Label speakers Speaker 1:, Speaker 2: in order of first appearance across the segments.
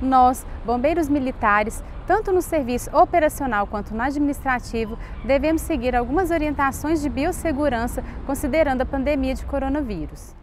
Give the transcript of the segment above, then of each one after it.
Speaker 1: nós, bombeiros militares, tanto no serviço operacional quanto no administrativo, devemos seguir algumas orientações de
Speaker 2: biossegurança considerando a pandemia de coronavírus.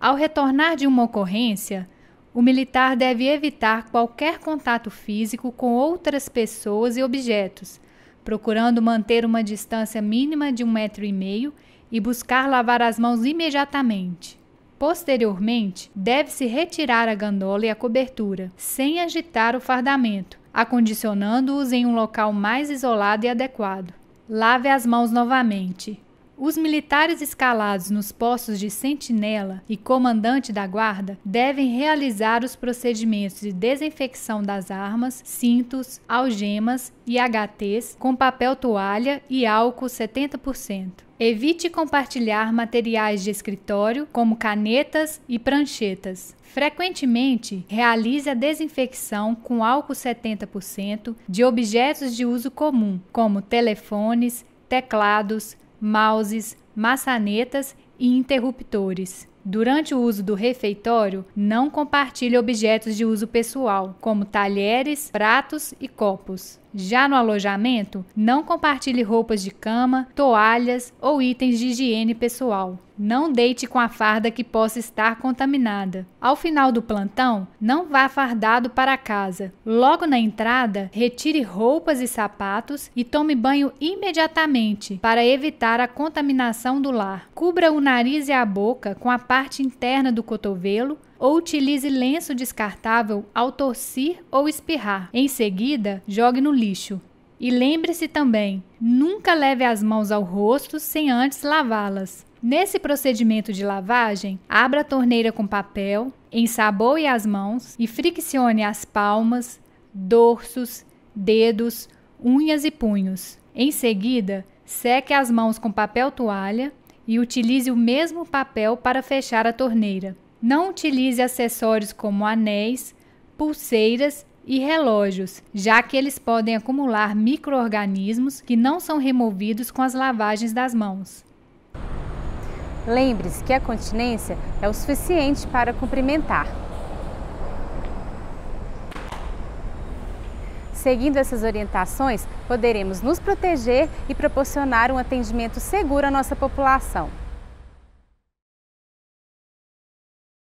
Speaker 2: Ao retornar de uma ocorrência, o militar deve evitar qualquer contato físico com outras pessoas e objetos, procurando manter uma distância mínima de um metro e meio e buscar lavar as mãos imediatamente. Posteriormente, deve-se retirar a gandola e a cobertura, sem agitar o fardamento, acondicionando-os em um local mais isolado e adequado. Lave as mãos novamente, os militares escalados nos postos de sentinela e comandante da guarda devem realizar os procedimentos de desinfecção das armas, cintos, algemas e HTs com papel toalha e álcool 70%. Evite compartilhar materiais de escritório, como canetas e pranchetas. Frequentemente, realize a desinfecção com álcool 70% de objetos de uso comum, como telefones, teclados, mouses, maçanetas e interruptores. Durante o uso do refeitório, não compartilhe objetos de uso pessoal, como talheres, pratos e copos. Já no alojamento, não compartilhe roupas de cama, toalhas ou itens de higiene pessoal. Não deite com a farda que possa estar contaminada. Ao final do plantão, não vá fardado para casa. Logo na entrada, retire roupas e sapatos e tome banho imediatamente para evitar a contaminação do lar. Cubra o nariz nariz e a boca com a parte interna do cotovelo ou utilize lenço descartável ao tossir ou espirrar. Em seguida, jogue no lixo. E lembre-se também: nunca leve as mãos ao rosto sem antes lavá-las. Nesse procedimento de lavagem, abra a torneira com papel, ensaboe as mãos e friccione as palmas, dorsos, dedos, unhas e punhos. Em seguida, seque as mãos com papel toalha e utilize o mesmo papel para fechar a torneira. Não utilize acessórios como anéis, pulseiras e relógios, já que eles podem acumular microorganismos que não são removidos com as lavagens das mãos. Lembre-se que a continência é o suficiente para cumprimentar.
Speaker 1: Seguindo essas orientações, poderemos nos proteger e proporcionar um atendimento seguro à nossa população.